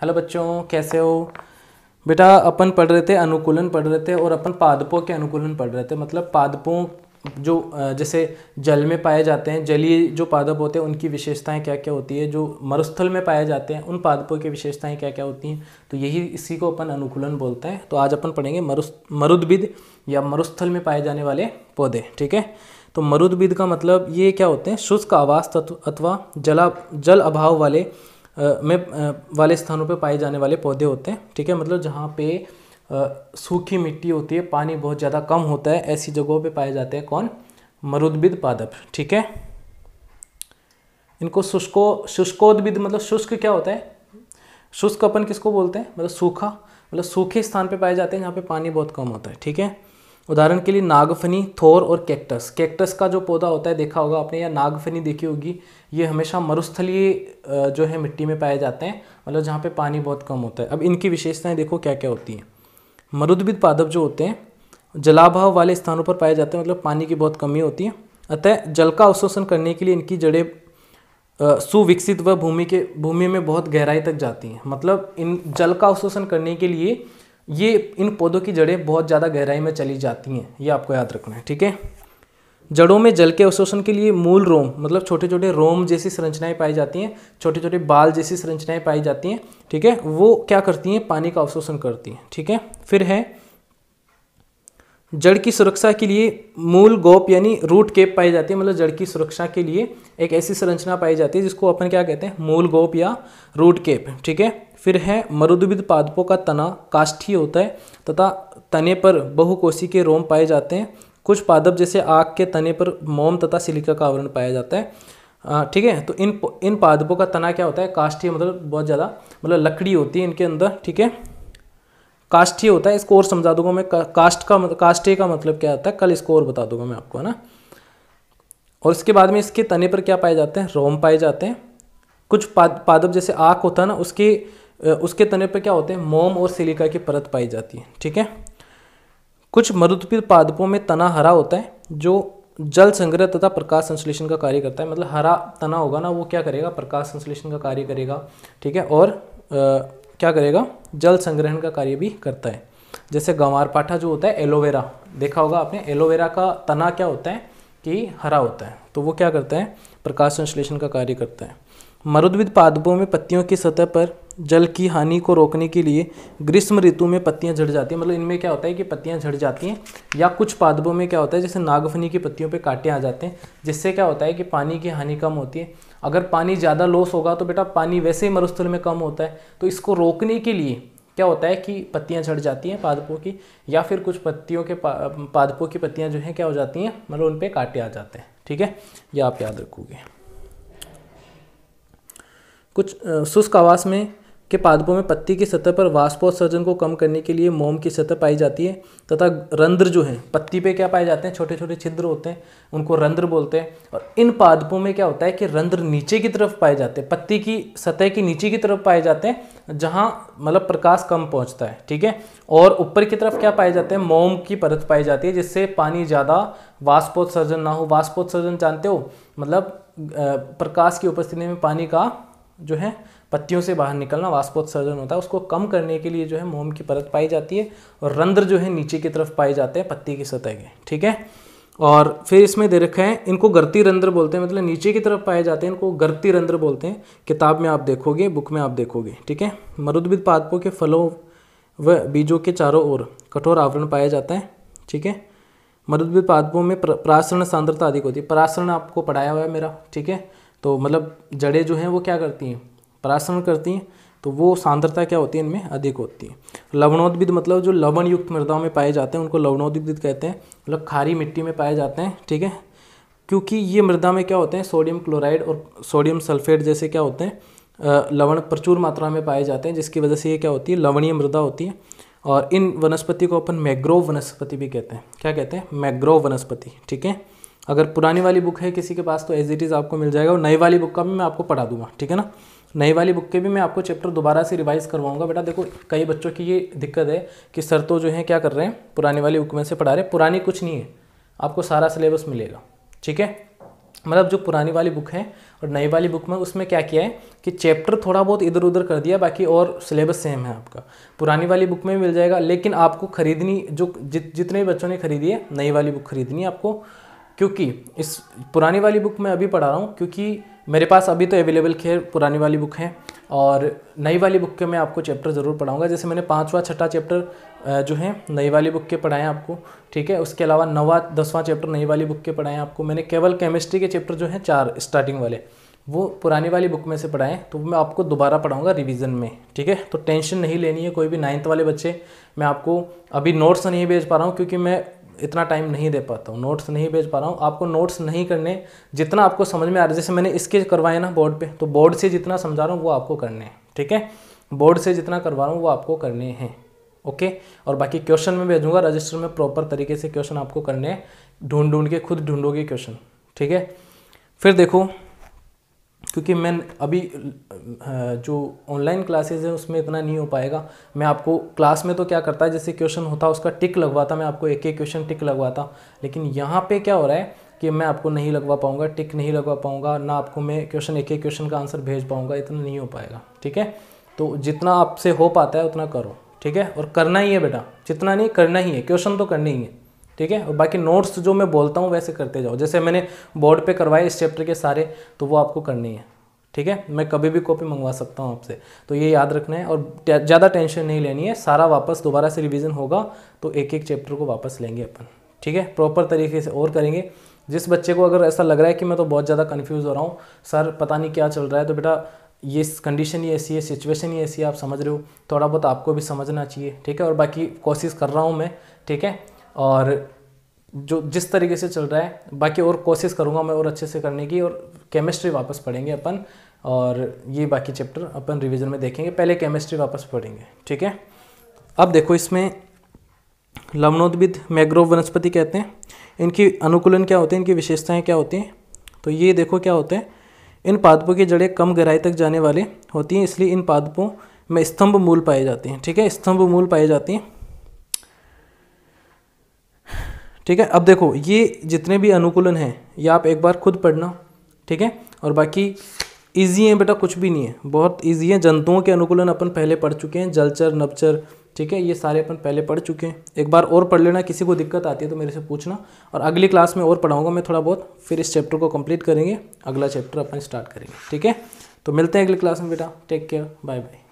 hello बच्चों कैसे हो बेटा अपन पढ़ रहे थे अनुकूलन पढ़ रहे थे और अपन पादपों के अनुकूलन पढ़ रहे थे मतलब पादपों जो जैसे जल में पाए जाते हैं जलीय जो पादप होते हैं उनकी विशेषताएं क्या क्या होती है जो मरुस्थल में पाए जाते हैं उन पादपों की विशेषताएं क्या क्या होती हैं तो यही इसी को अपन अनुकूलन बोलते हैं तो आज अपन पढ़ेंगे मरुस् मरुद्भिद या मरुस्थल में पाए जाने वाले पौधे ठीक है तो मरुद्भिद का मतलब ये क्या होते हैं शुष्क आवास तत्व अथवा जला जल अभाव वाले में वाले स्थानों पे पाए जाने वाले पौधे होते हैं ठीक है मतलब जहाँ पे सूखी मिट्टी होती है पानी बहुत ज़्यादा कम होता है ऐसी जगहों पे पाए जाते हैं कौन मरुद्भिद पादप ठीक है इनको शुष्को शुष्कोद्भिद मतलब शुष्क क्या होता है शुष्क अपन किसको बोलते हैं मतलब सूखा मतलब सूखे स्थान पर पाए जाते हैं जहाँ पे पानी बहुत कम होता है ठीक है उदाहरण के लिए नागफनी थोर और कैक्टस कैक्टस का जो पौधा होता है देखा होगा आपने या नागफनी देखी होगी ये हमेशा मरुस्थलीय जो है मिट्टी में पाए जाते हैं मतलब जहाँ पे पानी बहुत कम होता है अब इनकी विशेषताएं देखो क्या क्या होती हैं मरुद्भिद पादप जो होते हैं जलाभाव वाले स्थानों पर पाए जाते हैं मतलब पानी की बहुत कमी होती है अतः जल का अवशोषण करने के लिए इनकी जड़ें सुविकसित व भूमि के भूमि में बहुत गहराई तक जाती हैं मतलब इन जल का अवशोषण करने के लिए ये इन पौधों की जड़ें बहुत ज़्यादा गहराई में चली जाती हैं ये आपको याद रखना है ठीक है जड़ों में जल के अवशोषण के लिए मूल रोम मतलब छोटे छोटे रोम जैसी संरचनाएं पाई जाती हैं छोटे छोटे बाल जैसी संरचनाएं पाई जाती हैं ठीक है वो क्या करती हैं पानी का अवशोषण करती हैं ठीक है फिर है जड़ की सुरक्षा के लिए मूल गोप यानी रूट केप पाई जाती है मतलब जड़ की सुरक्षा के लिए एक ऐसी संरचना पाई जाती है जिसको अपन क्या कहते हैं मूल गोप या रूट केप ठीक है फिर है मरुद्विद पादपों का तना काष्ठीय होता है तथा तने पर बहुकोशी के रोम पाए जाते हैं कुछ पादप जैसे आग के तने पर मोम तथा सिलिका का आवरण पाया जाता है ठीक है तो इन इन पादपों का तना क्या होता है काष्ठीय मतलब बहुत ज़्यादा मतलब लकड़ी होती है इनके अंदर ठीक है काष्ठीय होता है इसको और समझा दूंगा मैं का, का काष्ठीय का मतलब क्या होता है कल इसको और बता दूंगा मैं आपको है ना और इसके बाद में इसके तने पर क्या पाए जाते हैं रोम पाए जाते हैं कुछ पाद पादप जैसे आँख होता है ना उसके उसके तने पर क्या होते हैं मोम और सिलिका की परत पाई जाती है ठीक है कुछ मरुद्भिद पादपों में तना हरा होता है जो जल संग्रह तथा प्रकाश संश्लेषण का कार्य करता है मतलब हरा तना होगा ना वो क्या करेगा प्रकाश संश्लेषण का कार्य करेगा ठीक है और आ, क्या करेगा जल संग्रहण का कार्य भी करता है जैसे गंवार पाठा जो होता है एलोवेरा देखा होगा आपने एलोवेरा का तना क्या होता है कि हरा होता है तो वो क्या करता है प्रकाश संश्लेषण का कार्य करता है मरुद्विद पादपों में पत्तियों की सतह पर जल की हानि को रोकने के लिए ग्रीष्म ऋतु में पत्तियां झड़ जाती हैं मतलब इनमें क्या होता है कि पत्तियां झड़ जाती हैं या कुछ पादपों में क्या होता है जैसे नागफनी की पत्तियों पे कांटे आ जाते हैं जिससे क्या होता है कि पानी की हानि कम होती है अगर पानी ज़्यादा लॉस होगा तो बेटा पानी वैसे ही मरुस्थल में कम होता है तो इसको रोकने के लिए क्या होता है कि पत्तियाँ झड़ जाती हैं पादपों की या फिर कुछ पत्तियों के पादपों की पत्तियाँ जो हैं क्या हो जाती हैं मतलब उन पर कांटे आ जाते हैं ठीक है ये आप याद रखोगे कुछ शुष्क आवास में के पादपों में पत्ती की सतह पर वाष्पोत्सर्जन को कम करने के लिए मोम की सतह पाई जाती है तथा रंध्र जो हैं पत्ती पे क्या पाए जाते हैं छोटे छोटे छिद्र होते हैं उनको रंध्र बोलते हैं और इन पादपों में क्या होता है कि रंध्र नीचे की तरफ पाए जाते हैं पत्ती की सतह की नीचे की तरफ पाए जाते हैं जहाँ मतलब प्रकाश कम पहुँचता है ठीक है और ऊपर की तरफ क्या पाए जाते हैं मोम की परत पाई जाती है जिससे पानी ज़्यादा वाष्पोत्सर्जन ना हो वाष्पोत्सर्जन जानते हो मतलब प्रकाश की उपस्थिति में पानी का जो है पत्तियों से बाहर निकलना वाष्पोत्सर्जन होता है उसको कम करने के लिए जो है मोम की परत पाई जाती है और रंध्र जो है नीचे की तरफ पाए जाते हैं पत्ती की सतह के ठीक है और फिर इसमें दे रखा है इनको गर्ती रंध्र बोलते हैं मतलब नीचे की तरफ पाए जाते हैं इनको गर्ती रंध्र बोलते हैं किताब में आप देखोगे बुक में आप देखोगे ठीक है मरुद्भिद पादपों के फलों व बीजों के चारों ओर कठोर आवरण पाया जाता है ठीक है मरुद्भिद पादपों में प्रासरण सांद्रता अधिक होती है परासरण आपको पढ़ाया हुआ है मेरा ठीक है तो मतलब जड़ें जो हैं वो क्या करती हैं पराश्रमण करती हैं तो वो सांद्रता क्या होती है इनमें अधिक होती है लवणोद्भिद मतलब जो लवण युक्त मृदाओं में पाए जाते हैं उनको लवणोद्भिद कहते हैं मतलब खारी मिट्टी में पाए जाते हैं ठीक है क्योंकि ये मृदा में क्या होते हैं सोडियम क्लोराइड और सोडियम सल्फेट जैसे क्या होते हैं लवण प्रचुर मात्रा में पाए जाते हैं जिसकी वजह से ये क्या होती है लवणीय मृदा होती है और इन वनस्पति को अपन मैग्रोव वनस्पति भी कहते हैं क्या कहते हैं मैग्रोव वनस्पति ठीक है अगर पुरानी वाली बुक है किसी के पास तो एज इट इज़ आपको मिल जाएगा और नई वाली बुक का भी मैं आपको पढ़ा दूंगा ठीक है ना नई वाली बुक के भी मैं आपको चैप्टर दोबारा से रिवाइज़ करवाऊंगा बेटा देखो कई बच्चों की ये दिक्कत है कि सर तो जो है क्या कर रहे हैं पुरानी वाली बुक में से पढ़ा रहे हैं पुरानी कुछ नहीं है आपको सारा सिलेबस मिलेगा ठीक है मतलब जो पुरानी वाली बुक है और नई वाली बुक में उसमें क्या किया है कि चैप्टर थोड़ा बहुत इधर उधर कर दिया बाकी और सिलेबस सेम है आपका पुरानी वाली बुक में मिल जाएगा लेकिन आपको खरीदनी जो जित जितने बच्चों ने खरीदी है नई वाली बुक खरीदनी है आपको क्योंकि इस पुरानी वाली बुक मैं अभी पढ़ा रहा हूँ क्योंकि मेरे पास अभी तो अवेलेबल खैर पुरानी वाली बुक है और नई वाली बुक के मैं आपको चैप्टर ज़रूर पढ़ाऊँगा जैसे मैंने पाँचवा छठा चैप्टर जो है नई वाली बुक के पढ़ाए आपको ठीक है उसके अलावा नवा दसवां चैप्टर नई वाली बुक के पढ़ाए आपको मैंने केवल केमिस्ट्री के चैप्टर जो हैं चार स्टार्टिंग वाले वो पुरानी वाली बुक में से पढ़ाएँ तो मैं आपको दोबारा पढ़ाऊँगा रिविज़न में ठीक है तो टेंशन नहीं लेनी है कोई भी नाइन्थ वाले बच्चे मैं आपको अभी नोट्स नहीं भेज पा रहा हूँ क्योंकि मैं इतना टाइम नहीं दे पाता हूँ नोट्स नहीं भेज पा रहा हूँ आपको नोट्स नहीं करने जितना आपको समझ में आ रहा है जैसे मैंने स्केच करवाए ना बोर्ड पे तो बोर्ड से जितना समझा रहा हूँ वो आपको करने हैं ठीक है बोर्ड से जितना करवा रहा हूँ वो आपको करने हैं ओके और बाकी क्वेश्चन में भेजूंगा रजिस्टर में प्रॉपर तरीके से क्वेश्चन आपको करने हैं ढूंढ ढूंढ के खुद ढूंढोगे क्वेश्चन ठीक है फिर देखो क्योंकि मैं अभी जो ऑनलाइन क्लासेज हैं उसमें इतना नहीं हो पाएगा मैं आपको क्लास में तो क्या करता है जैसे क्वेश्चन होता उसका टिक लगवाता मैं आपको एक एक क्वेश्चन टिक लगवाता लेकिन यहाँ पर क्या हो रहा है कि मैं आपको नहीं लगवा पाऊँगा टिक नहीं लगवा पाऊँगा ना आपको मैं क्वेश्चन एक एक क्वेश्चन का आंसर भेज पाऊँगा इतना नहीं हो पाएगा ठीक है तो जितना आपसे हो पाता है उतना करो ठीक है और करना ही है बेटा जितना नहीं करना ही है क्वेश्चन तो करना ही है ठीक है और बाकी नोट्स जो मैं बोलता हूँ वैसे करते जाओ जैसे मैंने बोर्ड पे करवाए इस चैप्टर के सारे तो वो आपको करनी है ठीक है मैं कभी भी कॉपी मंगवा सकता हूँ आपसे तो ये याद रखना है और ज़्यादा टेंशन नहीं लेनी है सारा वापस दोबारा से रिविज़न होगा तो एक एक चैप्टर को वापस लेंगे अपन ठीक है प्रॉपर तरीके से और करेंगे जिस बच्चे को अगर ऐसा लग रहा है कि मैं तो बहुत ज़्यादा कन्फ्यूज़ हो रहा हूँ सर पता नहीं क्या चल रहा है तो बेटा ये कंडीशन ही ऐसी है सिचुएशन ही ऐसी है आप समझ रहे हो थोड़ा बहुत आपको भी समझना चाहिए ठीक है और बाकी कोशिश कर रहा हूँ मैं ठीक है और जो जिस तरीके से चल रहा है बाकी और कोशिश करूँगा मैं और अच्छे से करने की और केमिस्ट्री वापस पढ़ेंगे अपन और ये बाकी चैप्टर अपन रिवीजन में देखेंगे पहले केमिस्ट्री वापस पढ़ेंगे ठीक है अब देखो इसमें लवनोद्भिद मैग्रोव वनस्पति कहते हैं इनकी अनुकूलन क्या होते हैं इनकी विशेषताएं क्या होती हैं तो ये देखो क्या होते हैं इन पादपों की जड़ें कम गहराई तक जाने वाले होती हैं इसलिए इन पादपों में स्तंभ मूल पाए जाते हैं ठीक है स्तंभ मूल पाए जाते हैं ठीक है अब देखो ये जितने भी अनुकूलन हैं ये आप एक बार खुद पढ़ना ठीक है और बाकी ईजी है बेटा कुछ भी नहीं है बहुत ईजी है जंतुओं के अनुकूलन अपन पहले पढ़ चुके हैं जलचर नवचर ठीक है ये सारे अपन पहले पढ़ चुके हैं एक बार और पढ़ लेना किसी को दिक्कत आती है तो मेरे से पूछना और अगली क्लास में और पढ़ाऊँगा मैं थोड़ा बहुत फिर इस चैप्टर को कंप्लीट करेंगे अगला चैप्टर अपन स्टार्ट करेंगे ठीक है तो मिलते हैं अगली क्लास में बेटा टेक केयर बाय बाय